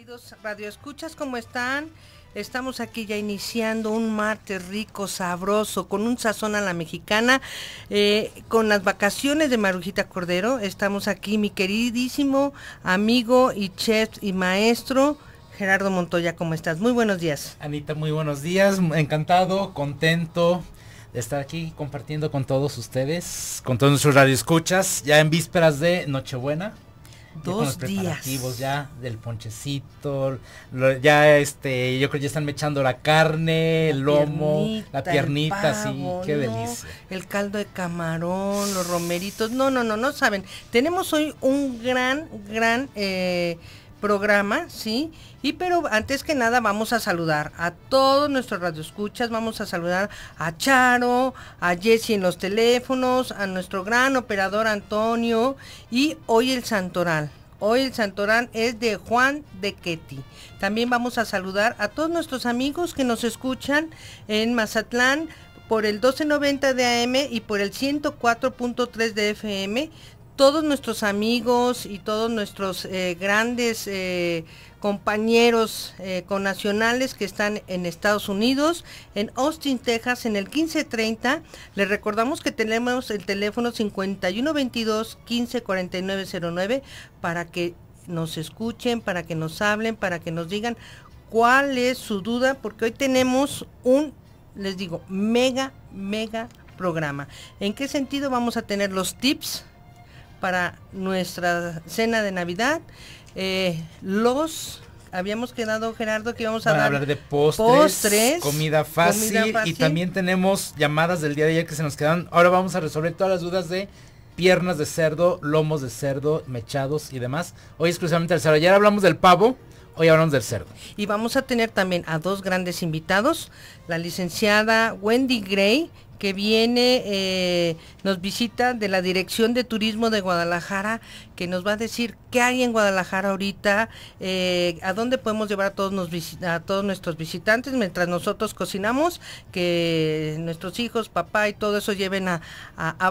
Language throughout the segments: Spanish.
Queridos radioescuchas, ¿cómo están? Estamos aquí ya iniciando un martes rico, sabroso, con un sazón a la mexicana, eh, con las vacaciones de Marujita Cordero. Estamos aquí, mi queridísimo amigo y chef y maestro. Gerardo Montoya, ¿cómo estás? Muy buenos días. Anita, muy buenos días. Encantado, contento de estar aquí compartiendo con todos ustedes, con todos nuestros radioescuchas, ya en vísperas de Nochebuena dos los días. ya del ponchecito, ya este, yo creo que ya están mechando la carne, el lomo, la piernita, sí, qué delicia. El caldo de camarón, los romeritos, no, no, no, no saben. Tenemos hoy un gran, gran eh, programa, ¿sí? Y pero antes que nada vamos a saludar a todos nuestros radioescuchas, vamos a saludar a Charo, a Jessy en los teléfonos, a nuestro gran operador Antonio y hoy el Santoral. Hoy el santoral es de Juan de Ketty. También vamos a saludar a todos nuestros amigos que nos escuchan en Mazatlán por el 1290 de AM y por el 104.3 de FM todos nuestros amigos y todos nuestros eh, grandes eh, compañeros eh, con nacionales que están en Estados Unidos, en Austin, Texas, en el 1530. Les recordamos que tenemos el teléfono 5122-154909 para que nos escuchen, para que nos hablen, para que nos digan cuál es su duda, porque hoy tenemos un, les digo, mega, mega programa. ¿En qué sentido vamos a tener los tips? para nuestra cena de Navidad. Eh, los habíamos quedado, Gerardo, que íbamos a hablar de postres, comida, fácil, y también tenemos llamadas del día de ayer que se nos quedan Ahora vamos a resolver todas las dudas de piernas de cerdo, lomos de cerdo, mechados y demás. Hoy exclusivamente el cerdo. Ayer hablamos del pavo. Hoy hablamos del cerdo. Y vamos a tener también a dos grandes invitados, la licenciada Wendy Gray, que viene, eh, nos visita de la Dirección de Turismo de Guadalajara que nos va a decir qué hay en Guadalajara ahorita, eh, a dónde podemos llevar a todos, nuestros visitantes mientras nosotros cocinamos, que nuestros hijos, papá y todo eso lleven a,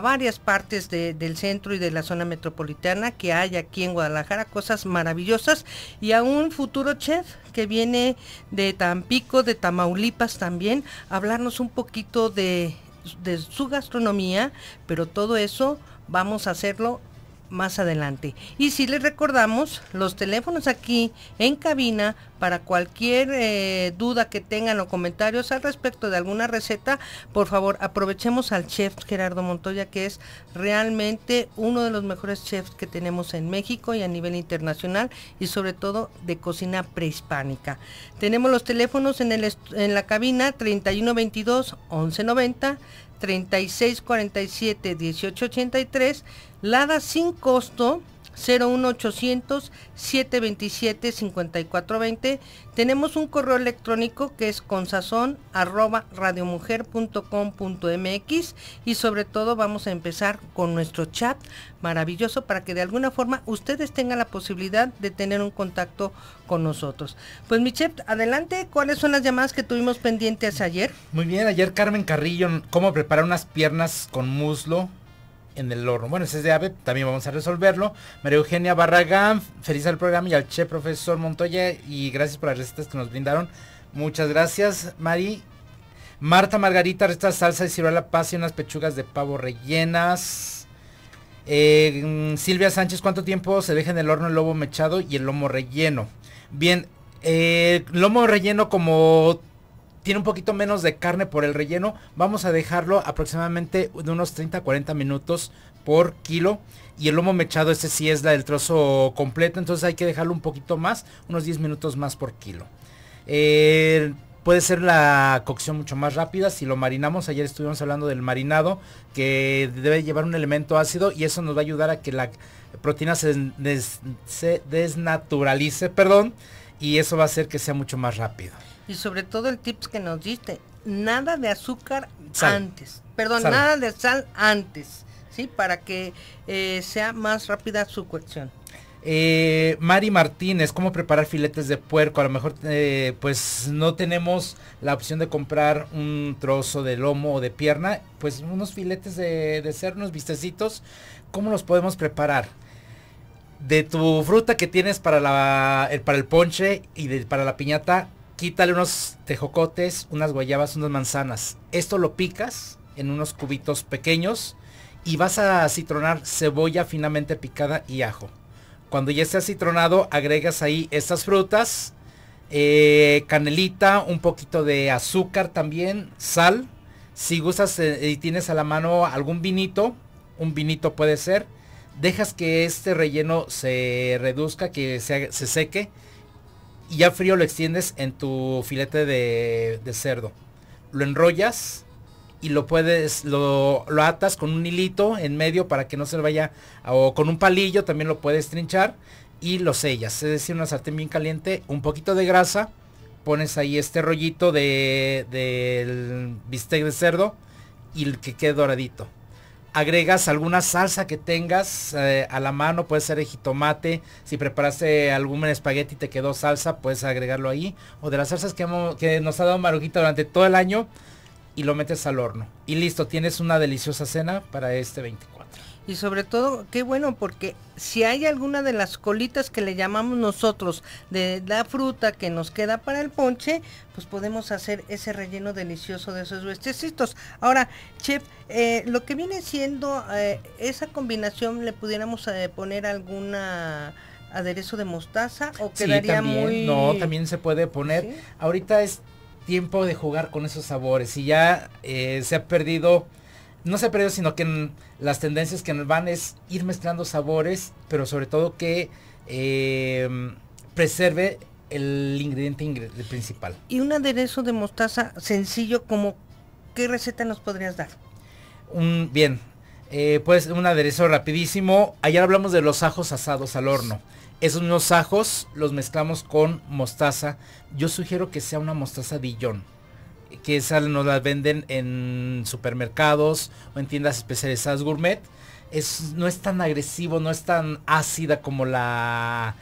varias partes del centro y de la zona metropolitana que hay aquí en Guadalajara, cosas maravillosas, y a un futuro chef que viene de Tampico, de Tamaulipas también, hablarnos un poquito de, de su gastronomía, pero todo eso vamos a hacerlo más adelante. Y si les recordamos los teléfonos aquí en cabina para cualquier eh, duda que tengan o comentarios al respecto de alguna receta, por favor aprovechemos al chef Gerardo Montoya que es realmente uno de los mejores chefs que tenemos en México y a nivel internacional y sobre todo de cocina prehispánica. Tenemos los teléfonos en, el en la cabina 3122 1190 3647 1883, Lada sin costo 01800 727 5420. Tenemos un correo electrónico que es consazón arroba MX y sobre todo vamos a empezar con nuestro chat maravilloso para que de alguna forma ustedes tengan la posibilidad de tener un contacto con nosotros. Pues mi adelante, ¿cuáles son las llamadas que tuvimos pendientes ayer? Muy bien, ayer Carmen Carrillo, ¿cómo preparar unas piernas con muslo? en el horno. Bueno, ese es de AVE, también vamos a resolverlo. María Eugenia Barragán, feliz al programa y al chef profesor Montoya y gracias por las recetas que nos brindaron. Muchas gracias, Mari. Marta Margarita, resta salsa de ciruela paz y unas pechugas de pavo rellenas. Eh, mm, Silvia Sánchez, ¿cuánto tiempo se deja en el horno el lobo mechado y el lomo relleno? Bien, el eh, lomo relleno como tiene un poquito menos de carne por el relleno. Vamos a dejarlo aproximadamente de unos 30 a 40 minutos por kilo. Y el lomo mechado, este sí es la del trozo completo. Entonces hay que dejarlo un poquito más, unos 10 minutos más por kilo. Eh, puede ser la cocción mucho más rápida si lo marinamos. Ayer estuvimos hablando del marinado que debe llevar un elemento ácido y eso nos va a ayudar a que la proteína se, se desnaturalice, perdón, y eso va a hacer que sea mucho más rápido y sobre todo el tips que nos diste, nada de azúcar antes, perdón, nada de sal antes, ¿sí? Para que eh, sea más rápida su cocción. Eh, Mari Martínez, ¿cómo preparar filetes de puerco? A lo mejor eh, pues no tenemos la opción de comprar un trozo de lomo o de pierna, pues unos filetes de, de cerdo, unos ¿cómo los podemos preparar? De tu fruta que tienes para, la, el, para el ponche y para la piñata, quítale unos tejocotes, unas guayabas, unas manzanas. Esto lo picas en unos cubitos pequeños y vas a citronar cebolla finamente picada y ajo. Cuando ya esté acitronado, agregas ahí estas frutas, eh, canelita, un poquito de azúcar también, sal. Si gustas eh, y tienes a la mano algún vinito, un vinito puede ser, dejas que este relleno se reduzca, que se seque y ya frío lo extiendes en tu filete de, cerdo. Lo enrollas y lo puedes, lo, atas con un hilito en medio para que no se vaya, o con un palillo también lo puedes trinchar y lo sellas. Es decir, una sartén bien caliente, un poquito de grasa, pones ahí este rollito del de, de bistec de cerdo y el que quede doradito agregas alguna salsa que tengas eh, a la mano, puede ser de jitomate, si preparaste algún espagueti y te quedó salsa, puedes agregarlo ahí, o de las salsas que, hemos, que nos ha dado Marujita durante todo el año, y lo metes al horno. Y listo, tienes una deliciosa cena para este 24 y sobre todo, qué bueno, porque si hay alguna de las colitas que le llamamos nosotros de la fruta que nos queda para el ponche, pues podemos hacer ese relleno delicioso de esos huestecitos. Ahora, chef, eh, lo que viene siendo eh, esa combinación, le pudiéramos eh, poner alguna aderezo de mostaza o quedaría sí, también, No, también se puede poner. Ahorita es tiempo de jugar con esos sabores y ya se ha perdido no se ha perdido, sino que las tendencias que nos van es ir mezclando sabores, pero sobre todo que em, preserve el ingrediente principal. Y un aderezo de mostaza sencillo como, ¿qué receta nos podrías dar? Un, bien, eh, pues un aderezo rapidísimo. Ayer hablamos de los ajos asados al horno. Esos unos ajos los mezclamos con mostaza. Yo sugiero que sea una mostaza Dijon que esas nos las venden en supermercados o en tiendas especializadas gourmet. Es, no es tan agresivo, no es tan ácida como la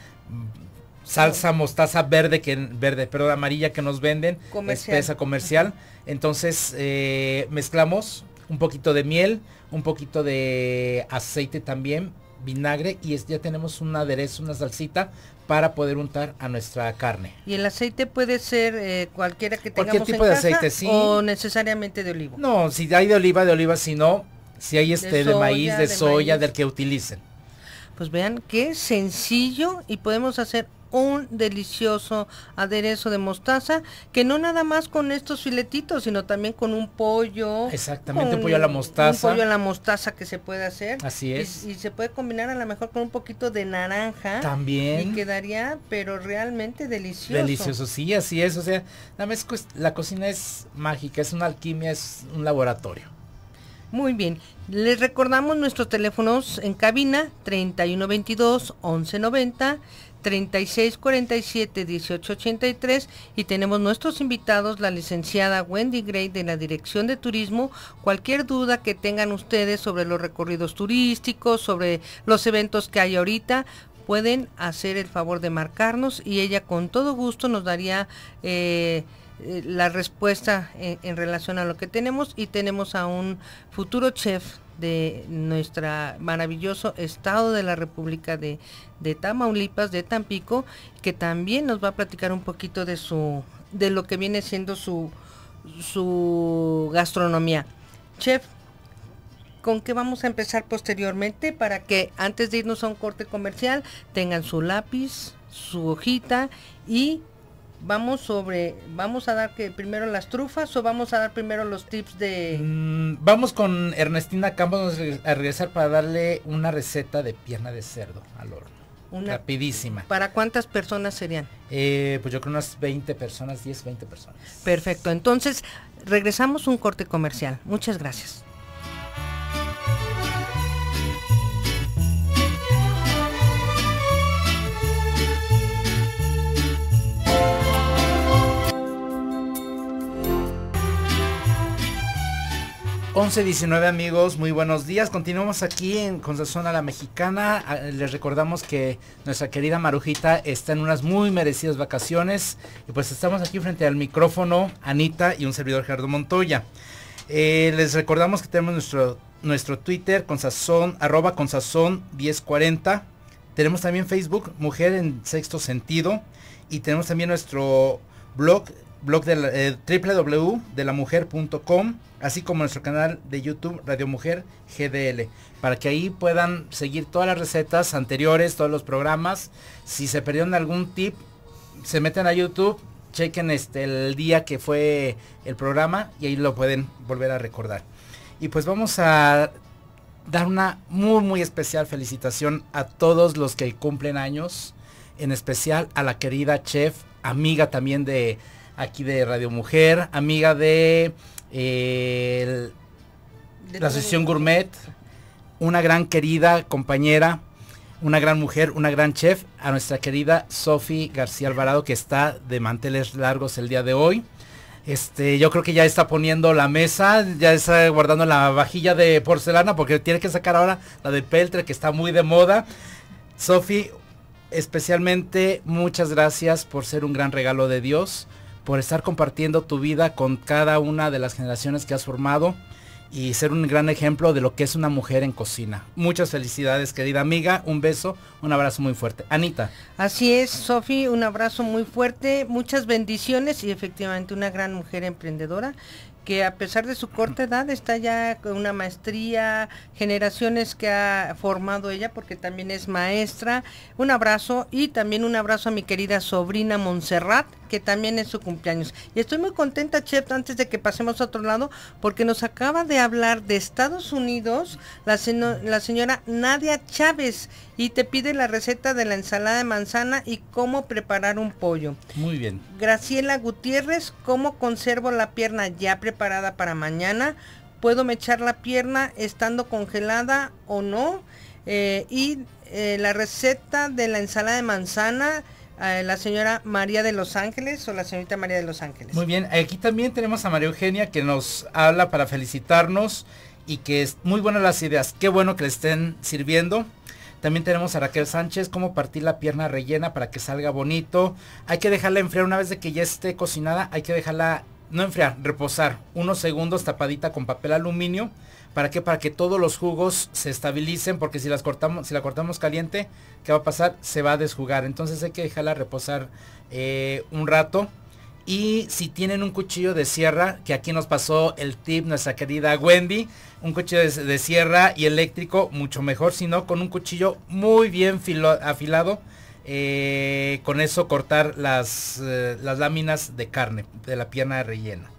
salsa mostaza verde que verde perdón amarilla que nos venden comercial. espesa comercial entonces eh, mezclamos un poquito de miel un poquito de aceite también vinagre y es, ya tenemos un aderezo una salsita para poder untar a nuestra carne. Y el aceite puede ser eh, cualquiera que tengamos tipo de aceite, O necesariamente de oliva. No, si hay de oliva, de oliva, si no, si hay este de, maíz, de, soya, del que utilicen. Pues vean qué sencillo y podemos hacer un delicioso aderezo de mostaza, que no nada más con estos filetitos, sino también con un pollo. Exactamente, un pollo a la mostaza. Un pollo a la mostaza que se puede hacer. Así es. Y, se puede combinar a lo mejor con un poquito de naranja. También. Y quedaría, pero realmente delicioso. Delicioso, sí, así es. O sea, la, la cocina es mágica, es una alquimia, es un laboratorio. Muy bien. Les recordamos nuestros teléfonos en cabina 3122 1190 3647-1883 y tenemos nuestros invitados, la licenciada Wendy Gray de la Dirección de Turismo. Cualquier duda que tengan ustedes sobre los recorridos turísticos, sobre los eventos que hay ahorita, pueden hacer el favor de marcarnos y ella con todo gusto nos daría... Eh, eh, la respuesta en relación a lo que tenemos y tenemos a un futuro chef de nuestro maravilloso estado de la República de, de, Tamaulipas, de Tampico, que también nos va a platicar un poquito de su de lo que viene siendo su, su gastronomía. Chef, ¿con qué vamos a empezar posteriormente para que antes de irnos a un corte comercial tengan su lápiz, su hojita y vamos sobre, vamos a dar que primero las trufas o vamos a dar primero los tips de. Mm, vamos con Ernestina Campos a regresar para darle una receta de pierna de cerdo al horno. rapidísima. ¿Para cuántas personas serían? Eh, pues yo creo unas 20 personas, 10, 20 personas. Perfecto, entonces regresamos un corte comercial. Muchas gracias. 11.19 amigos, muy buenos días. Continuamos aquí en Con Sazón a la Mexicana. Ah, les recordamos que nuestra querida Marujita está en unas muy merecidas vacaciones. Y pues estamos aquí frente al micrófono, Anita y un servidor Gerardo Montoya. Eh, les recordamos que tenemos nuestro, nuestro Twitter, con arroba con 1040. Tenemos también Facebook, Mujer en Sexto Sentido. Y tenemos también nuestro blog, blog de eh, www.delamujer.com así como nuestro canal de YouTube Radio Mujer GDL, para que ahí puedan seguir todas las recetas anteriores, todos los programas. Si se perdieron algún tip, se meten a YouTube, chequen este, el día que fue el programa y ahí lo pueden volver a recordar. Y pues vamos a dar una muy muy especial felicitación a todos los que cumplen años, en especial a la querida chef, amiga también de aquí de Radio Mujer, amiga de la sesión Gourmet, una gran querida compañera, una gran mujer, una gran chef, a nuestra querida Sofi García Alvarado que está de manteles largos el día de hoy. Este, yo creo que ya está poniendo la mesa, ya está guardando la vajilla de porcelana porque tiene que sacar ahora la de Peltre que está muy de moda. Sofi, especialmente muchas gracias por ser un gran regalo de Dios por estar compartiendo tu vida con cada una de las generaciones que has formado y ser un gran ejemplo de lo que es una mujer en cocina. Muchas felicidades, querida amiga. Un beso, un abrazo muy fuerte. Anita. Así es, Sofi, un abrazo muy fuerte, muchas bendiciones y efectivamente una gran mujer emprendedora que a pesar de su corta edad está ya con una maestría, generaciones que ha formado ella porque también es maestra. Un abrazo y también un abrazo a mi querida sobrina Montserrat, que también es su cumpleaños. Y estoy muy contenta, Chef, antes de que pasemos a otro lado, porque nos acaba de hablar de Estados Unidos la, señora Nadia Chávez y te pide la receta de la ensalada de manzana y cómo preparar un pollo. Muy bien. Graciela Gutiérrez, ¿cómo conservo la pierna ya preparada para mañana? ¿Puedo echar la pierna estando congelada o no? Eh, y eh, la receta de la ensalada de manzana la señora María de Los Ángeles o la señorita María de Los Ángeles. Muy bien, aquí también tenemos a María Eugenia que nos habla para felicitarnos y que es muy buenas las ideas, qué bueno que le estén sirviendo. También tenemos a Raquel Sánchez, cómo partir la pierna rellena para que salga bonito. Hay que dejarla enfriar una vez de que ya esté cocinada, hay que dejarla, no enfriar, reposar unos segundos tapadita con papel aluminio ¿Para qué? Para que todos los jugos se estabilicen, porque si las cortamos, si la cortamos caliente, ¿qué va a pasar? Se va a desjugar. Entonces hay que dejarla reposar eh, un rato. Y si tienen un cuchillo de sierra, que aquí nos pasó el tip nuestra querida Wendy, un cuchillo de, sierra y eléctrico, mucho mejor, sino con un cuchillo muy bien afilado. Eh, con eso cortar las, eh, las láminas de carne de la pierna rellena.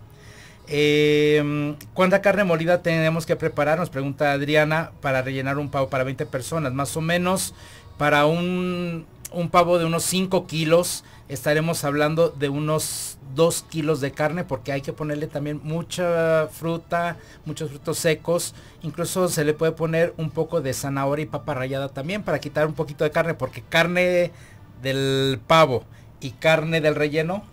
Eh, ¿Cuánta carne molida tenemos que preparar? Nos pregunta Adriana para rellenar un pavo para 20 personas. Más o menos para un, un pavo de unos 5 kilos estaremos hablando de unos 2 kilos de carne porque hay que ponerle también mucha fruta, muchos frutos secos. Incluso se le puede poner un poco de zanahoria y papa rallada también para quitar un poquito de carne porque carne del pavo y carne del relleno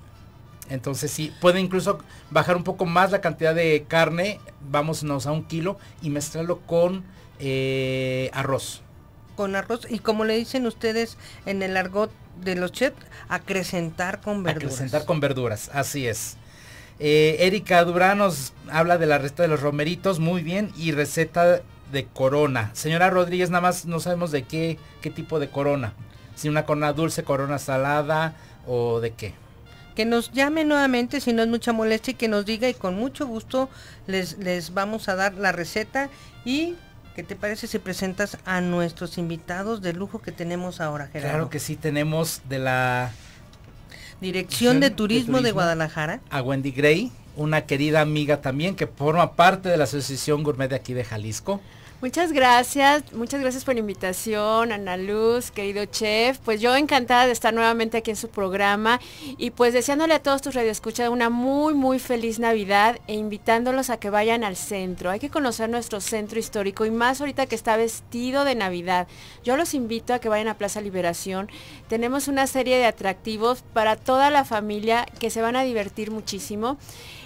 entonces sí, puede incluso bajar un poco más la cantidad de carne, vámonos a un kilo y mezclarlo con eh, arroz. Con arroz y como le dicen ustedes en el argot de los chefs, acrecentar con verduras. Acrecentar con verduras, así es. Eh, Erika Durán nos habla de la receta de los romeritos, muy bien, y receta de corona. Señora Rodríguez, nada más no sabemos de qué, qué tipo de corona. Si una corona dulce, corona salada o de qué que nos llame nuevamente si no es mucha molestia y que nos diga y con mucho gusto les, les vamos a dar la receta y que te parece si presentas a nuestros invitados de lujo que tenemos ahora, Gerardo? Claro que sí, tenemos de la Dirección de Turismo de, Turismo de Guadalajara. A Wendy Gray, una querida amiga también que forma parte de la Asociación Gourmet de aquí de Jalisco. Muchas gracias, muchas gracias por la invitación, Ana Luz, querido chef. Pues yo encantada de estar nuevamente aquí en su programa y pues deseándole a todos tus radioescuchas una muy, muy feliz Navidad e invitándolos a que vayan al centro. Hay que conocer nuestro centro histórico y más ahorita que está vestido de Navidad. Yo los invito a que vayan a Plaza Liberación. Tenemos una serie de atractivos para toda la familia que se van a divertir muchísimo.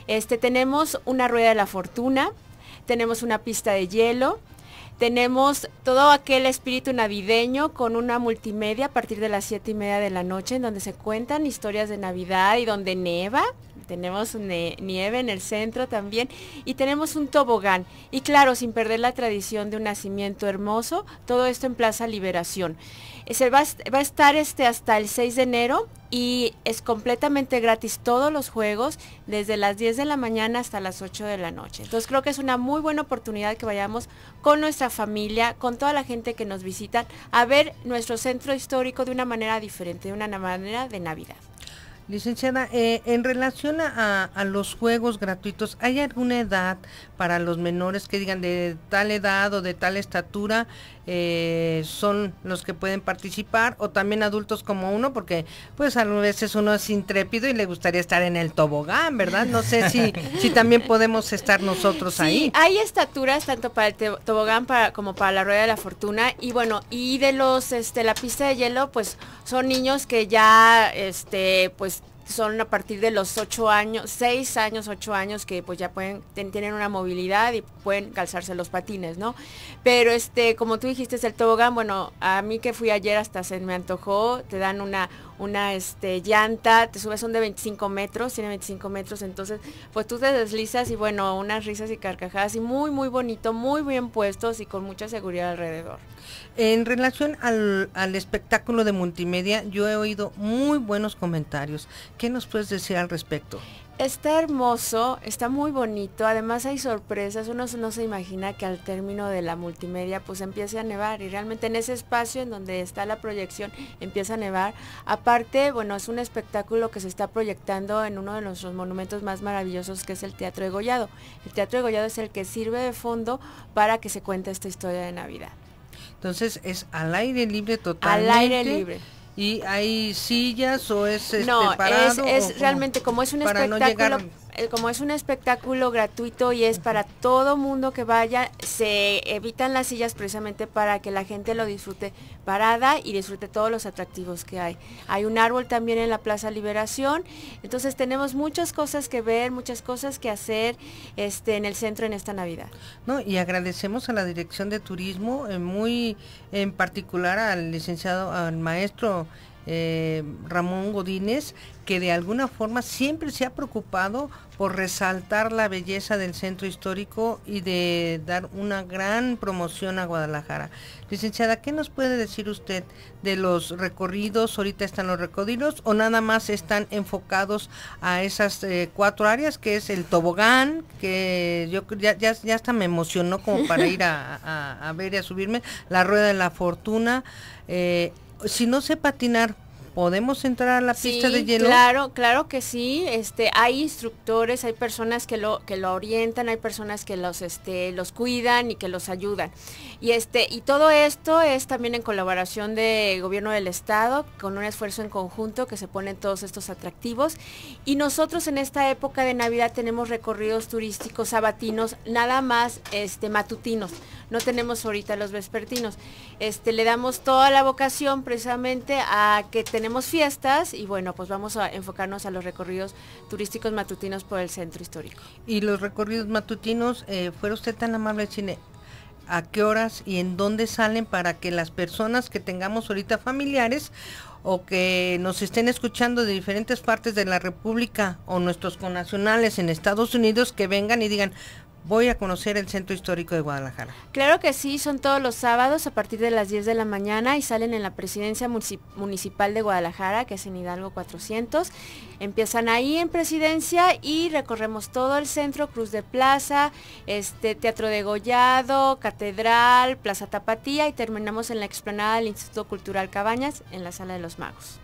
Este, tenemos una rueda de la fortuna, tenemos una pista de hielo, tenemos todo aquel espíritu navideño con una multimedia a partir de las siete y media de la noche, en donde se cuentan historias de Navidad y donde neva. Tenemos nieve en el centro también y tenemos un tobogán. Y claro, sin perder la tradición de un nacimiento hermoso, todo esto en Plaza Liberación. Eh, va, a estar este hasta el 6 de enero y es completamente gratis todos los juegos desde las 10 de la mañana hasta las 8 de la noche. Entonces creo que es una muy buena oportunidad que vayamos con nuestra familia, con toda la gente que nos visita, a ver nuestro centro histórico de una manera diferente, de una manera de Navidad. Licenciada, eh, en relación a, a, los juegos gratuitos, ¿hay alguna edad para los menores que digan de tal edad o de tal estatura eh, son los que pueden participar o también adultos como uno porque pues a veces uno es intrépido y le gustaría estar en el tobogán, ¿verdad? No sé si, si también podemos estar nosotros ahí. Hay estaturas tanto para el tobogán como para la rueda de la fortuna y bueno, y de los, este, la pista de hielo pues son niños que ya, este, pues son a partir de los ocho años, seis años, ocho años que pues ya pueden, tienen una movilidad y pueden calzarse los patines, ¿no? Pero este, como tú dijiste, es el tobogán, bueno, a mí que fui ayer hasta se me antojó, te dan una, una este, llanta, te subes son de 25 metros, tiene 25 metros, entonces pues tú te deslizas y bueno, unas risas y carcajadas y muy muy bonito, muy bien puestos y con mucha seguridad alrededor. En relación al, al espectáculo de multimedia, yo he oído muy buenos comentarios. ¿Qué nos puedes decir al respecto? Está hermoso, está muy bonito, además hay sorpresas, uno no se imagina que al término de la multimedia pues empiece a nevar y realmente en ese espacio en donde está la proyección empieza a nevar. Aparte, bueno, es un espectáculo que se está proyectando en uno de nuestros monumentos más maravillosos que es el Teatro de Gollado. El Teatro de Gollado es el que sirve de fondo para que se cuente esta historia de Navidad. Entonces es al aire libre totalmente. Al aire libre ¿Y hay sillas o es este, no, parado? No, es, es realmente como es un espectáculo como es un espectáculo gratuito y es para todo mundo que vaya, se evitan las sillas precisamente para que la gente lo disfrute parada y disfrute todos los atractivos que hay. Hay un árbol también en la Plaza Liberación, entonces tenemos muchas cosas que ver, muchas cosas que hacer este, en el centro en esta Navidad. No, y agradecemos a la Dirección de Turismo, eh, muy en particular al licenciado, al maestro eh, Ramón Godínez, que de alguna forma siempre se ha preocupado por resaltar la belleza del centro histórico y de dar una gran promoción a Guadalajara. Licenciada, ¿qué nos puede decir usted de los recorridos? Ahorita están los recorridos o nada más están enfocados a esas eh, cuatro áreas que es el tobogán, que yo ya, ya, ya hasta me emocionó como para ir a, ver y a subirme, la rueda de la fortuna. Eh, si no sé patinar, ¿Podemos entrar a la pista de hielo? Claro, claro que sí. Este, hay instructores, hay personas que lo, que lo orientan, hay personas que los, este, los cuidan y que los ayudan. Y este, y todo esto es también en colaboración del gobierno del estado, con un esfuerzo en conjunto que se ponen todos estos atractivos. Y nosotros en esta época de Navidad tenemos recorridos turísticos sabatinos, nada más este matutinos. No tenemos ahorita los vespertinos. Este, le damos toda la vocación precisamente a que tenemos fiestas y bueno, pues vamos a enfocarnos a los recorridos turísticos matutinos por el centro histórico. Y los recorridos matutinos, eh, fuera usted tan amable, cine a qué horas y en dónde salen para que las personas que tengamos ahorita familiares o que nos estén escuchando de diferentes partes de la República o nuestros connacionales en Estados Unidos que vengan y digan, voy a conocer el Centro Histórico de Guadalajara. Claro que sí, son todos los sábados a partir de las 10 de la mañana y salen en la Presidencia Municipal de Guadalajara, que es en Hidalgo 400. Empiezan ahí en Presidencia y recorremos todo el centro, Cruz de Plaza, este Teatro Degollado, Catedral, Plaza Tapatía y terminamos en la explanada del Instituto Cultural Cabañas, en la Sala de los Magos.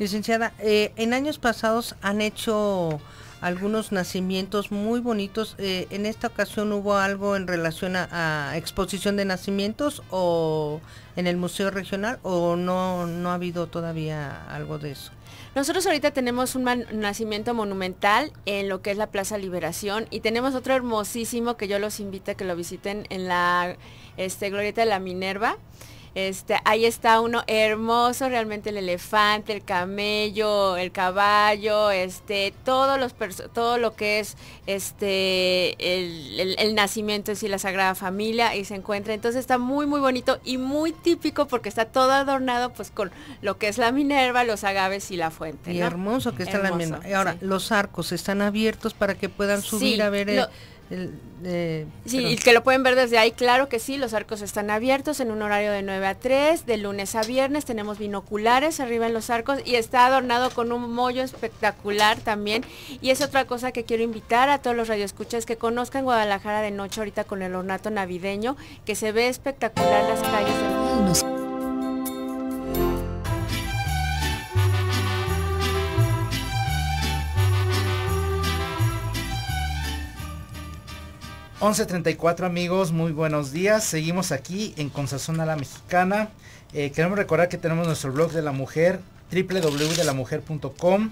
Licenciada, eh, en años pasados han hecho algunos nacimientos muy bonitos. Eh, ¿En esta ocasión hubo algo en relación a, exposición de nacimientos o en el Museo Regional o no, ha habido todavía algo de eso? Nosotros ahorita tenemos un nacimiento monumental en lo que es la Plaza Liberación y tenemos otro hermosísimo que yo los invito a que lo visiten en la este, Glorieta de la Minerva. Este, ahí está uno hermoso, realmente el elefante, el camello, el caballo, este, todos los todo lo que es este el, nacimiento es decir, la Sagrada Familia y se encuentra. Entonces está muy muy bonito y muy típico porque está todo adornado pues con lo que es la Minerva, los agaves y la fuente. Y hermoso que está la Minerva. Ahora, los arcos están abiertos para que puedan subir a ver el, sí, y que lo pueden ver desde ahí, claro que sí, los arcos están abiertos en un horario de 9 a 3, de lunes a viernes tenemos binoculares arriba en los arcos y está adornado con un mollo espectacular también. Y es otra cosa que quiero invitar a todos los radioescuchas que conozcan Guadalajara de noche ahorita con el ornato navideño, que se ve espectacular las calles. 11.34 amigos, muy buenos días. Seguimos aquí en Consazón a la Mexicana. Eh, queremos recordar que tenemos nuestro blog de la mujer, www.delamujer.com,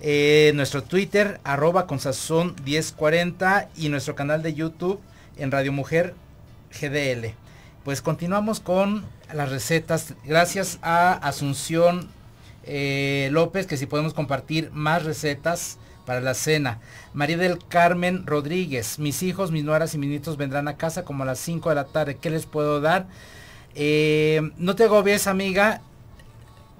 eh, nuestro Twitter, arroba Consazón 1040 y nuestro canal de YouTube en Radio Mujer GDL. Pues continuamos con las recetas. Gracias a Asunción eh, López, que si podemos compartir más recetas para la cena. María del Carmen Rodríguez, mis hijos, mis nueras y mis nietos vendrán a casa como a las 5 de la tarde. ¿Qué les puedo dar? Eh, no te agobies, amiga.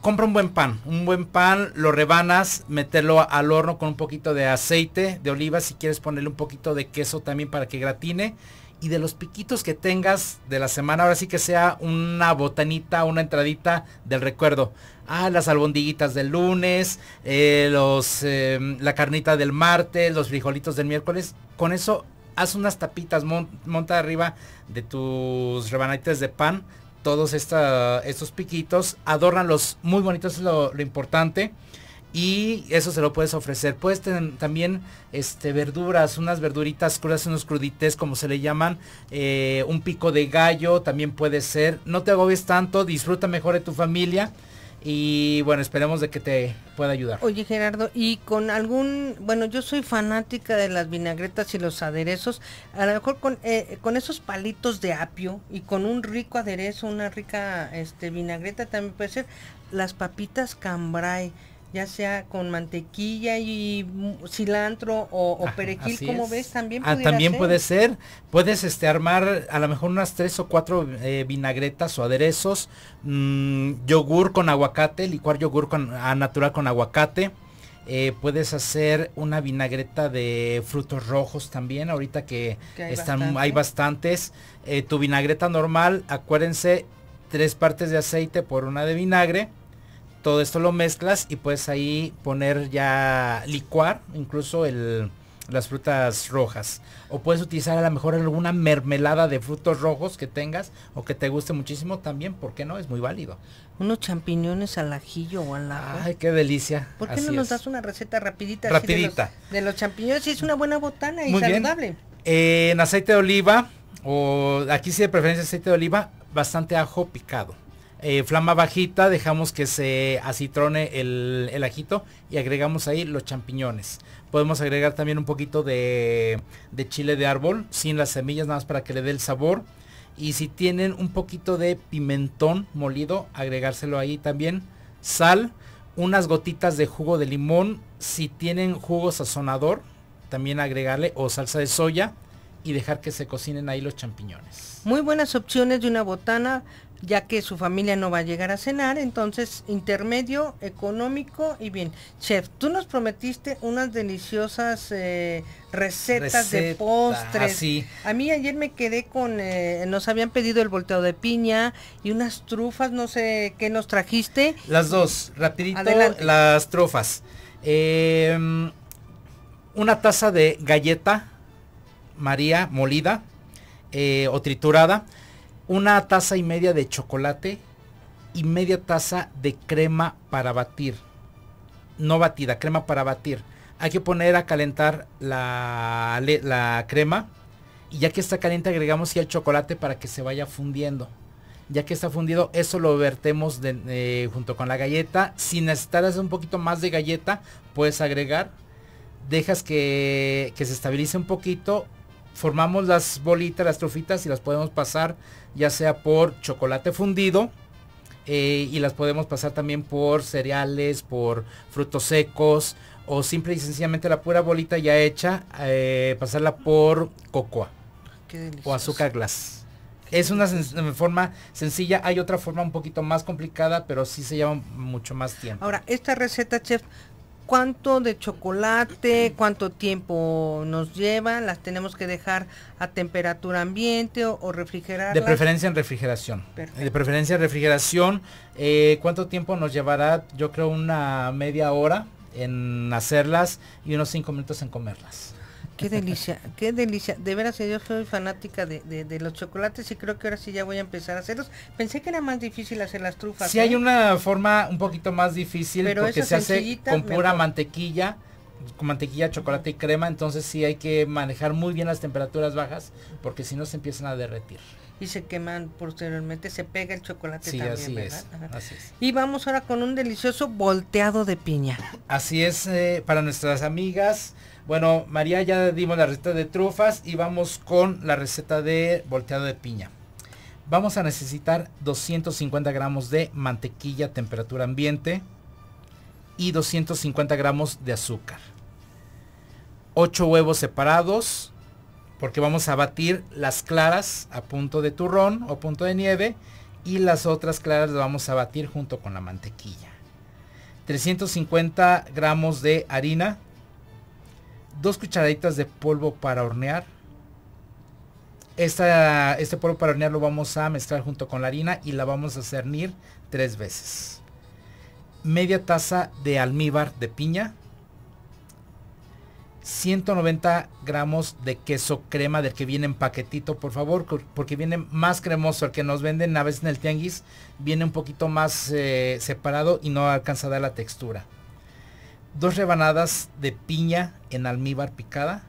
Compra un buen pan, un buen pan, lo rebanas, meterlo al horno con un poquito de aceite de oliva, si quieres ponerle un poquito de queso también para que gratine y de los piquitos que tengas de la semana, ahora sí que sea una botanita, una entradita del recuerdo. Ah, las albondiguitas del lunes, eh, los, em, la carnita del martes, los frijolitos del miércoles. Con eso haz unas tapitas, monta arriba de tus rebanaditas de pan todos estos piquitos, adórnalos muy bonitos, es lo importante y eso se lo puedes ofrecer. Puedes tener también este, verduras, unas verduritas crudas, unos crudités como se le llaman, eh, un pico de gallo también puede ser. No te agobies tanto, disfruta mejor de tu familia. Y bueno, esperemos de que te pueda ayudar. Oye Gerardo, y con algún, bueno, yo soy fanática de las vinagretas y los aderezos, a lo mejor con, eh, esos palitos de apio y con un rico aderezo, una rica este, vinagreta también puede ser, las papitas cambrai ya sea con mantequilla y cilantro o, o perejil, como ves, también ah, también puede ser. Puedes este armar a lo mejor unas tres o cuatro eh, vinagretas o aderezos, mm, yogur con aguacate, licuar yogur a natural con aguacate. Eh, puedes hacer una vinagreta de frutos rojos también, ahorita que, hay, están, hay bastantes. Eh, tu vinagreta normal, acuérdense, tres partes de aceite por una de vinagre todo esto lo mezclas y puedes ahí poner ya licuar incluso el, las frutas rojas. O puedes utilizar a lo mejor alguna mermelada de frutos rojos que tengas o que te guste muchísimo también, ¿por qué no? Es muy válido. Unos champiñones al ajillo o al ajo Ay, qué delicia. ¿Por qué no nos das una receta rapidita? Rapidita. de, los, champiñones, es una buena botana y saludable. en aceite de oliva, o aquí sí de preferencia aceite de oliva, bastante ajo picado. Eh, flama bajita, dejamos que se acitrone el, ajito y agregamos ahí los champiñones. Podemos agregar también un poquito de, de chile de árbol sin las semillas, nada más para que le dé el sabor. Y si tienen un poquito de pimentón molido, agregárselo ahí también. Sal, unas gotitas de jugo de limón. Si tienen jugo sazonador, también agregarle o salsa de soya y dejar que se cocinen ahí los champiñones. Muy buenas opciones de una botana ya que su familia no va a llegar a cenar, entonces intermedio, económico y bien. Chef, tú nos prometiste unas deliciosas eh, recetas de postres. Así. Ah, a mí ayer me quedé con, eh, nos habían pedido el volteo de piña y unas trufas, no sé qué nos trajiste. Las dos, rapidito, las trufas. Em, una taza de galleta María molida eh, o triturada una taza y media de chocolate y media taza de crema para batir. No batida, crema para batir. Hay que poner a calentar la, crema y ya que está caliente agregamos ya el chocolate para que se vaya fundiendo. Ya que está fundido, eso lo vertemos eh, junto con la galleta. Si necesitas un poquito más de galleta, puedes agregar. Dejas que, que se estabilice un poquito formamos las bolitas, las trufitas y las podemos pasar ya sea por chocolate fundido eh, y las podemos pasar también por cereales, por frutos secos o simple y sencillamente la pura bolita ya hecha, eh, pasarla por cocoa o azúcar glass. es una forma sencilla, hay otra forma un poquito más complicada, pero sí se lleva mucho más tiempo. Ahora, esta receta, chef, cuánto de chocolate, cuánto tiempo nos lleva, las tenemos que dejar a temperatura ambiente o, refrigerar. De preferencia en refrigeración. De preferencia en refrigeración, eh, cuánto tiempo nos llevará, yo creo una media hora en hacerlas y unos cinco minutos en comerlas. Qué delicia, qué delicia. De veras, yo soy fanática de, los chocolates y creo que ahora sí ya voy a empezar a hacerlos. Pensé que era más difícil hacer las trufas. Sí, hay ¿eh? una forma un poquito más difícil porque se hace con pura mantequilla, con mantequilla, chocolate y crema. Entonces sí hay que manejar muy bien las temperaturas bajas porque si no se empiezan a derretir y se queman posteriormente, se pega el chocolate sí, también, así es. Y vamos ahora con un delicioso volteado de piña. Así es, eh, para nuestras amigas. Bueno, María, ya dimos la receta de trufas y vamos con la receta de volteado de piña. Vamos a necesitar 250 gramos de mantequilla a temperatura ambiente y 250 gramos de azúcar. 8 huevos separados, porque vamos a batir las claras a punto de turrón o punto de nieve y las otras claras las vamos a batir junto con la mantequilla. 350 gramos de harina, Dos cucharaditas de polvo para hornear. este polvo para hornear lo vamos a mezclar junto con la harina y la vamos a cernir tres veces. Media taza de almíbar de piña, 190 gramos de queso crema del que viene en paquetito, por favor, porque viene más cremoso. El que nos venden a veces en el tianguis viene un poquito más eh, separado y no alcanza a dar la textura. Dos rebanadas de piña en almíbar picada.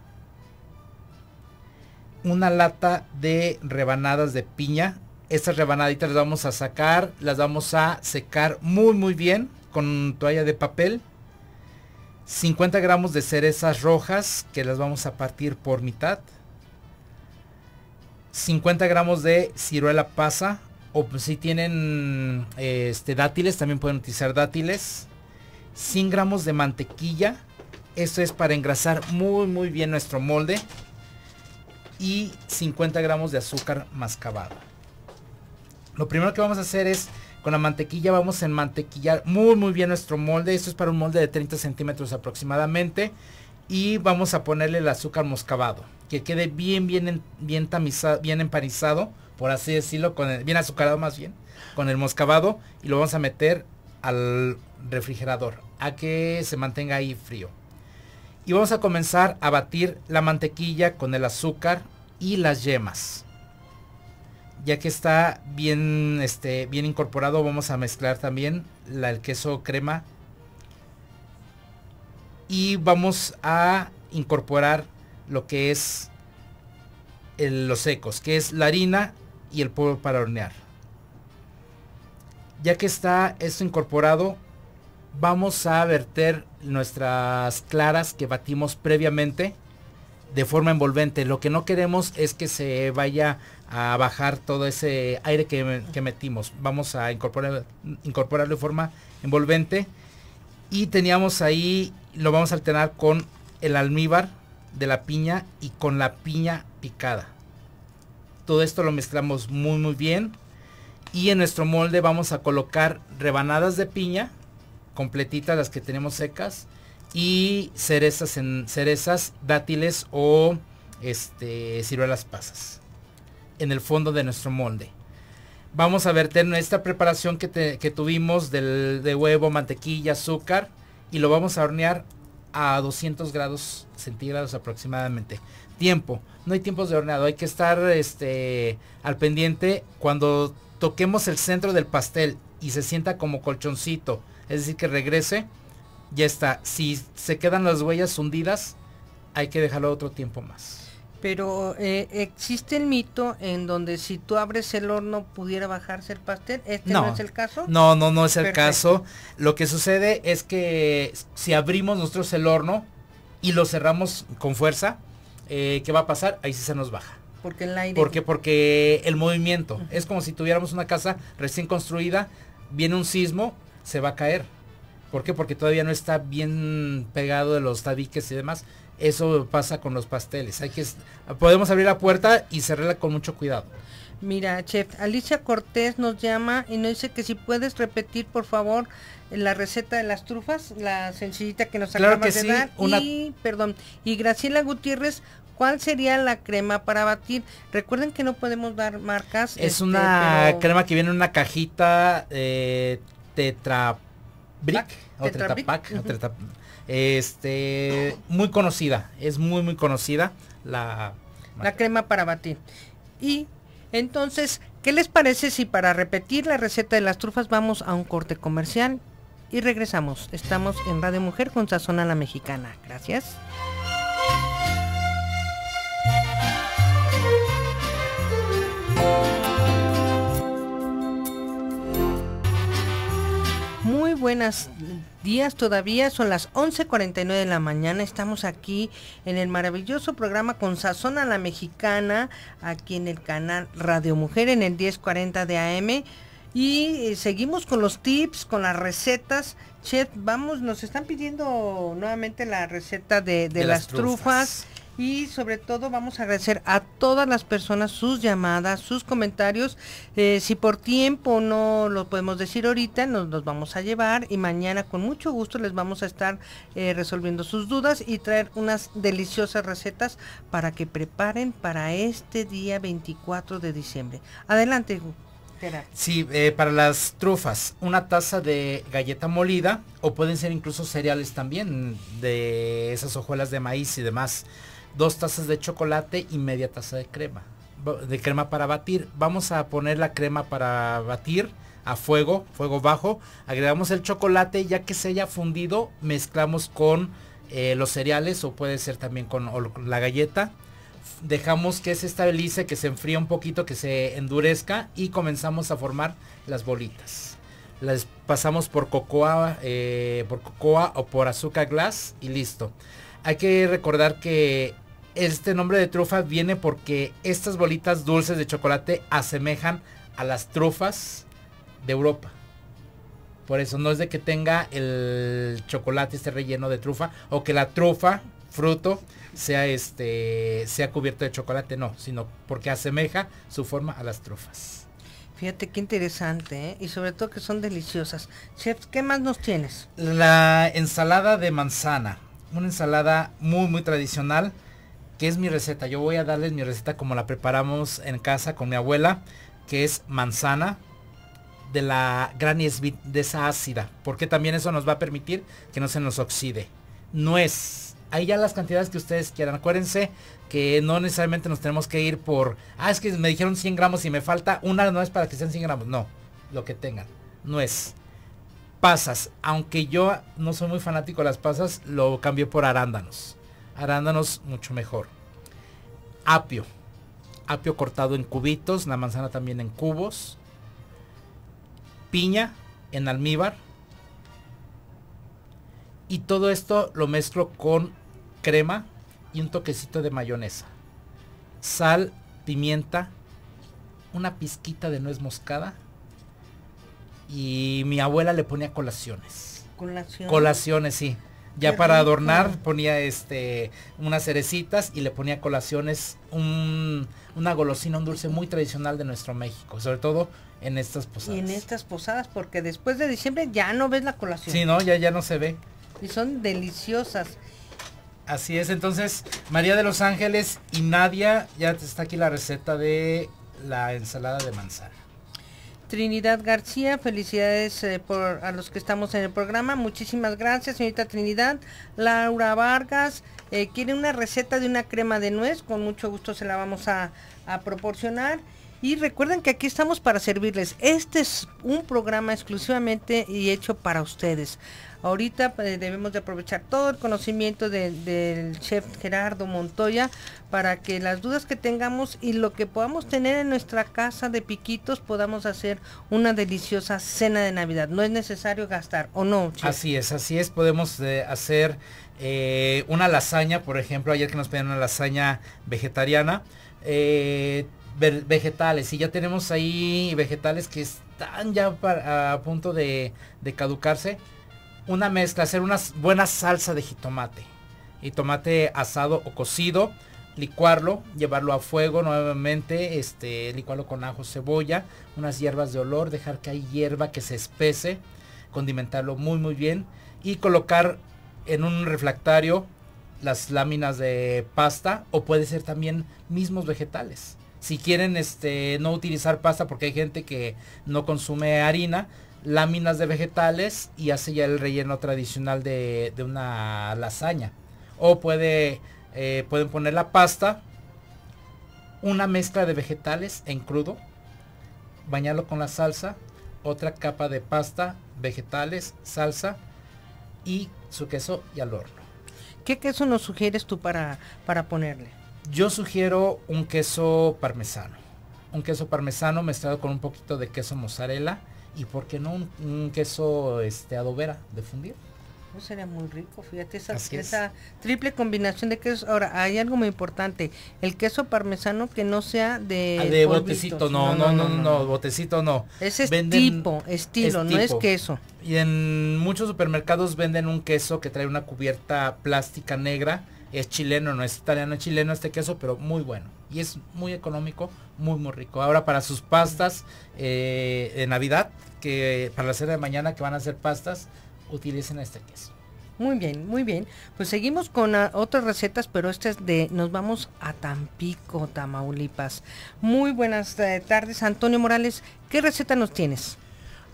Una lata de rebanadas de piña. Estas rebanaditas las vamos a sacar, las vamos a secar muy muy bien con toalla de papel 50 gramos de cerezas rojas que las vamos a partir por mitad. 50 gramos de ciruela pasa. O pues, si tienen eh, este, dátiles, también pueden utilizar dátiles. 100 gramos de mantequilla. Esto es para engrasar muy muy bien nuestro molde. Y 50 gramos de azúcar mascabada. Lo primero que vamos a hacer es con la mantequilla vamos a enmantequillar muy muy bien nuestro molde. Esto es para un molde de 30 centímetros aproximadamente. Y vamos a ponerle el azúcar moscabado. Que quede bien, bien, bien tamizado, bien empanizado. Por así decirlo. Con bien azucarado más bien. Con el moscabado. Y lo vamos a meter al refrigerador. A que se mantenga ahí frío. Y vamos a comenzar a batir la mantequilla con el azúcar y las yemas ya que está bien, este, bien incorporado, vamos a mezclar también el queso crema. Y vamos a incorporar lo que es los secos, que es la harina y el polvo para hornear. Ya que está esto incorporado, vamos a verter nuestras claras que batimos previamente de forma envolvente. Lo que no queremos es que se vaya a bajar todo ese aire que, metimos. Vamos a incorporar, incorporarlo de forma envolvente. Y teníamos ahí, lo vamos a alternar con el almíbar de la piña y con la piña picada. Todo esto lo mezclamos muy muy bien. Y en nuestro molde vamos a colocar rebanadas de piña, completitas las que tenemos secas y cerezas en cerezas, dátiles o este ciruelas pasas en el fondo de nuestro molde. Vamos a verter esta preparación que, que tuvimos del, de huevo, mantequilla, azúcar y lo vamos a hornear a 200 grados centígrados aproximadamente. Tiempo, no hay tiempos de horneado, hay que estar este, al pendiente cuando toquemos el centro del pastel y se sienta como colchoncito, es decir, que regrese ya está. Si se quedan las huellas hundidas, hay que dejarlo otro tiempo más. Pero eh, existe el mito en donde si tú abres el horno pudiera bajarse el pastel. ¿Este no, es el caso? No, no, no es el caso. Lo que sucede es que si abrimos nosotros el horno y lo cerramos con fuerza, eh, ¿qué va a pasar? Ahí sí se nos baja. Porque el aire. Porque, porque el movimiento. Es como si tuviéramos una casa recién construida, viene un sismo, se va a caer ¿Por qué? Porque todavía no está bien pegado de los tabiques y demás. Eso pasa con los pasteles. Hay que, podemos abrir la puerta y cerrarla con mucho cuidado. Mira, chef, Alicia Cortés nos llama y nos dice que si puedes repetir, por favor, la receta de las trufas, la sencillita que nos claro que de sí, dar. Y, perdón, y Graciela Gutiérrez, ¿cuál sería la crema para batir? Recuerden que no podemos dar marcas. Es este, una crema que viene en una cajita eh, tetra Brick, o este, muy conocida, es muy muy conocida la, la crema para batir. Y entonces, ¿qué les parece si para repetir la receta de las trufas vamos a un corte comercial y regresamos? Estamos en Radio Mujer con Sazón a la Mexicana. Gracias. buenas días todavía, son las 11.49 de la mañana, estamos aquí en el maravilloso programa con Sazón a la Mexicana, aquí en el canal Radio Mujer en el 1040 de AM y eh, seguimos con los tips, con las recetas. Chef, vamos, nos están pidiendo nuevamente la receta de, las, trufas y sobre todo vamos a agradecer a todas las personas sus llamadas, sus comentarios. Eh, si por tiempo no lo podemos decir ahorita, nos los vamos a llevar y mañana con mucho gusto les vamos a estar eh, resolviendo sus dudas y traer unas deliciosas recetas para que preparen para este día 24 de diciembre. Adelante. Gerard. Sí, eh, para las trufas, una taza de galleta molida o pueden ser incluso cereales también, de esas hojuelas de maíz y demás dos tazas de chocolate y media taza de crema. De crema para batir. Vamos a poner la crema para batir a fuego, fuego bajo. Agregamos el chocolate ya que se haya fundido. Mezclamos con eh, los cereales o puede ser también con, la galleta. Dejamos que se estabilice, que se enfríe un poquito, que se endurezca y comenzamos a formar las bolitas. Las pasamos por cocoa, eh, por cocoa o por azúcar glass y listo hay que recordar que este nombre de trufa viene porque estas bolitas dulces de chocolate asemejan a las trufas de Europa. Por eso no es de que tenga el chocolate este relleno de trufa o que la trufa, fruto, sea este sea cubierto de chocolate, no, sino porque asemeja su forma a las trufas. Fíjate qué interesante, ¿eh? y sobre todo que son deliciosas. Chef, ¿qué más nos tienes? La ensalada de manzana, una ensalada muy muy tradicional que es mi receta. Yo voy a darles mi receta como la preparamos en casa con mi abuela, que es manzana de la Granny de esa ácida, porque también eso nos va a permitir que no se nos oxide. Nuez, ahí ya las cantidades que ustedes quieran. Acuérdense que no necesariamente nos tenemos que ir por, ah, es que me dijeron 100 gramos y me falta una no es para que sean 100 gramos. No, lo que tengan. Nuez. Pasas, aunque yo no soy muy fanático de las pasas, lo cambio por arándanos arándanos mucho mejor. Apio, apio cortado en cubitos, la manzana también en cubos, piña en almíbar y todo esto lo mezclo con crema y un toquecito de mayonesa, sal, pimienta, una pizquita de nuez moscada y mi abuela le ponía colaciones. Colaciones. Colaciones, sí. Ya para adornar ponía este unas cerecitas y le ponía colaciones una golosina, un dulce muy tradicional de nuestro México, sobre todo en estas posadas. Y en estas posadas, porque después de diciembre ya no ves la colación. Sí, no, ya, ya no se ve. Y son deliciosas. Así es, entonces María de los Ángeles y Nadia, ya está aquí la receta de la ensalada de manzana. Trinidad García, felicidades eh, por, a los que estamos en el programa. Muchísimas gracias, señorita Trinidad. Laura Vargas eh, quiere una receta de una crema de nuez, con mucho gusto se la vamos a proporcionar. Y recuerden que aquí estamos para servirles. Este es un programa exclusivamente y hecho para ustedes. Ahorita eh, debemos de aprovechar todo el conocimiento del chef Gerardo Montoya para que las dudas que tengamos y lo que podamos tener en nuestra casa de piquitos podamos hacer una deliciosa cena de Navidad. No es necesario gastar, ¿o no? Así es, así es. Podemos eh, hacer eh, una lasaña, por ejemplo, ayer que nos pedían una lasaña vegetariana. vegetales y ya tenemos ahí vegetales que están ya a punto de caducarse una mezcla, hacer una buena salsa de jitomate. Y tomate asado o cocido, licuarlo, llevarlo a fuego nuevamente, este, licuarlo con ajo, cebolla, unas hierbas de olor, dejar que hay hierba que se espese, condimentarlo muy muy bien y colocar en un refractario las láminas de pasta o puede ser también mismos vegetales. Si quieren este, no utilizar pasta porque hay gente que no consume harina, láminas de vegetales y hace ya el relleno tradicional de, una lasaña. O puede, eh, pueden poner la pasta, una mezcla de vegetales en crudo, bañarlo con la salsa, otra capa de pasta, vegetales, salsa y su queso y al horno. ¿Qué queso nos sugieres tú para, para ponerle? Yo sugiero un queso parmesano. Un queso parmesano mezclado con un poquito de queso mozzarella ¿Y por qué no un, queso este adobera de fundir? No sería muy rico, fíjate, esa, triple combinación de quesos. Ahora, hay algo muy importante, el queso parmesano que no sea de... Ah, de botecito, no no no, no botecito no. Ese es tipo, estilo, no es queso. Y en muchos supermercados venden un queso que trae una cubierta plástica negra, es chileno, no es italiano, chileno este queso, pero muy bueno y es muy económico, muy muy rico. Ahora para sus pastas eh, de Navidad, que para la cena de mañana que van a hacer pastas, utilicen este queso. Muy bien, muy bien. Pues seguimos con ah, otras recetas, pero esta es de, nos vamos a Tampico, Tamaulipas. Muy buenas eh, tardes, Antonio Morales. ¿Qué receta nos tienes?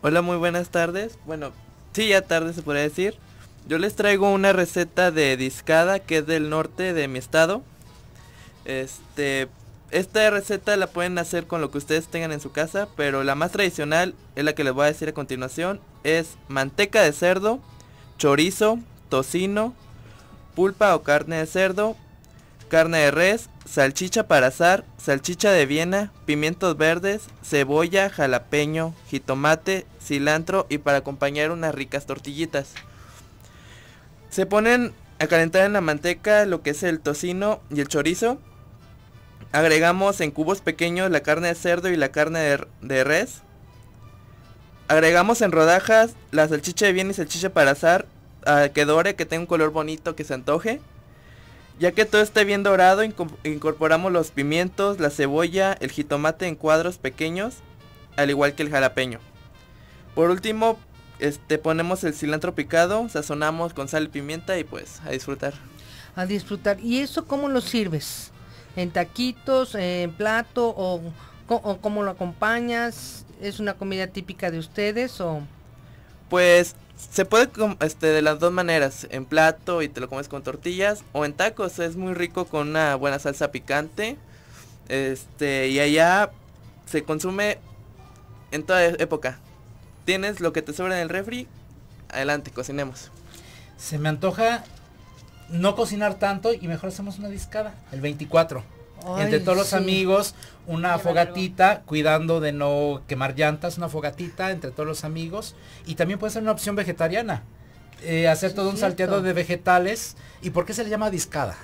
Hola, muy buenas tardes. Bueno, sí, ya tarde se puede decir. Yo les traigo una receta de discada que es del norte de mi estado. Este, esta receta la pueden hacer con lo que ustedes tengan en su casa, pero la más tradicional es la que les voy a decir a continuación. Es manteca de cerdo, chorizo, tocino, pulpa o carne de cerdo, carne de res, salchicha para asar, salchicha de Viena, pimientos verdes, cebolla, jalapeño, jitomate, cilantro y para acompañar unas ricas tortillitas. Se ponen a calentar en la manteca lo que es el tocino y el chorizo Agregamos en cubos pequeños la carne de cerdo y la carne de, res. Agregamos en rodajas la salchicha de bien y salchicha para asar a que dore, que tenga un color bonito, que se antoje. Ya que todo esté bien dorado, incorporamos los pimientos, la cebolla, el jitomate en cuadros pequeños, al igual que el jalapeño. Por último, este, ponemos el cilantro picado, sazonamos con sal y pimienta y pues a disfrutar. A disfrutar. ¿Y eso cómo lo sirves? en taquitos, en plato o, cómo lo acompañas? ¿Es una comida típica de ustedes o...? Pues se puede este, de las dos maneras, en plato y te lo comes con tortillas o en tacos, es muy rico con una buena salsa picante. Este, y allá se consume en toda época. Tienes lo que te sobra en el refri, adelante, cocinemos. Se me antoja no cocinar tanto y mejor hacemos una discada el 24. Entre todos los amigos, una fogatita, cuidando de no quemar llantas, una fogatita entre todos los amigos. Y también puede ser una opción vegetariana. Eh, hacer todo un salteado de vegetales. ¿Y por qué se le llama discada?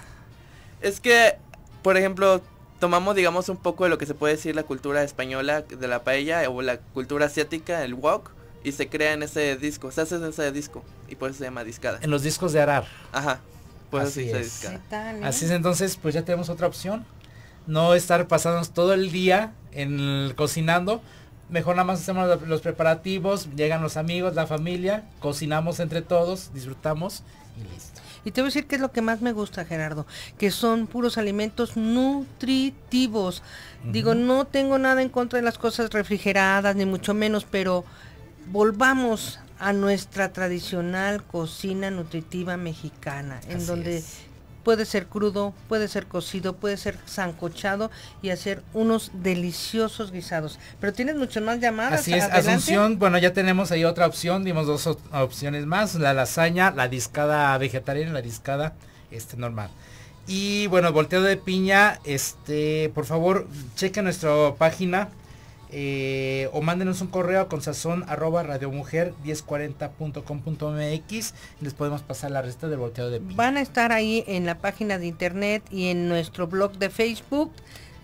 Es que, por ejemplo, tomamos, digamos, un poco de lo que se puede decir la cultura española de la paella o la cultura asiática, el wok, y se crea en ese disco, se hace en ese disco, y por eso se llama discada. En los discos de Arar. Ajá así, es. entonces pues ya tenemos otra opción. No estar pasados todo el día en cocinando. Mejor nada más hacemos los, preparativos, llegan los amigos, la familia, cocinamos entre todos, disfrutamos y listo. Y te voy a decir qué es lo que más me gusta, Gerardo, que son puros alimentos nutritivos. Digo, no tengo nada en contra de las cosas refrigeradas, ni mucho menos, pero volvamos a nuestra tradicional cocina nutritiva mexicana, en donde puede ser crudo, puede ser cocido, puede ser zancochado y hacer unos deliciosos guisados. Pero tienes muchas más llamadas. Así es, Asunción, bueno, ya tenemos ahí otra opción, dimos dos opciones más, la lasaña, la discada vegetariana, la discada este, normal. Y bueno, volteado de piña, este, por favor, cheque nuestra página eh, o mándenos un correo con sazón arroba radiomujer 1040.com.mx y les podemos pasar la receta del volteado de piña. Van a estar ahí en la página de internet y en nuestro blog de Facebook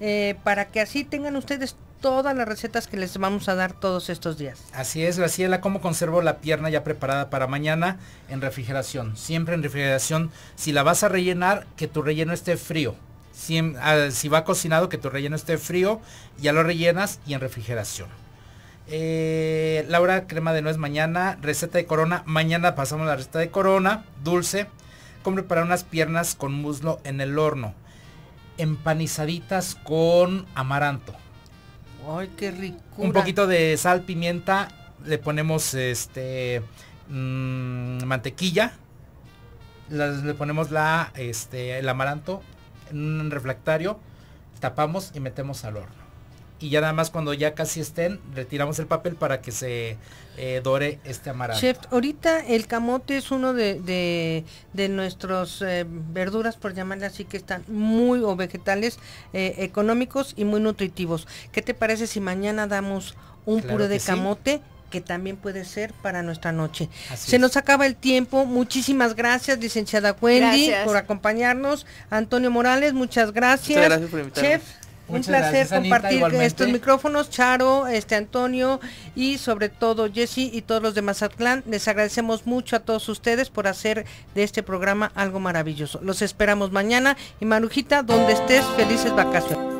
eh, para que así tengan ustedes todas las recetas que les vamos a dar todos estos días. Así es, Graciela, ¿cómo conservo la pierna ya preparada para mañana? En refrigeración, siempre en refrigeración. Si la vas a rellenar, que tu relleno esté frío Ah, si, va cocinado, que tu relleno esté frío, ya lo rellenas y en refrigeración. Eh, Laura, crema de nuez mañana, receta de corona. Mañana pasamos la receta de corona, dulce. Cómo preparar unas piernas con muslo en el horno. Empanizaditas con amaranto. Ay, qué Un poquito de sal, pimienta. Le ponemos este mm, mantequilla. le ponemos la este el amaranto en un refractario, tapamos y metemos al horno y ya nada más cuando ya casi estén, retiramos el papel para que se eh, dore este amaranto. Chef, ahorita el camote es uno de, de, nuestros eh, verduras, por llamarle así, que están muy, o vegetales eh, económicos y muy nutritivos. ¿Qué te parece si mañana damos un puro puré de camote? que también puede ser para nuestra noche. Se nos acaba el tiempo. Muchísimas gracias, licenciada Wendy, por acompañarnos. Antonio Morales, muchas gracias. Chef, un placer compartir estos micrófonos, Charo, este Antonio y sobre todo Jesse y todos los de Mazatlán. Les agradecemos mucho a todos ustedes por hacer de este programa algo maravilloso. Los esperamos mañana y Marujita, donde estés, felices vacaciones.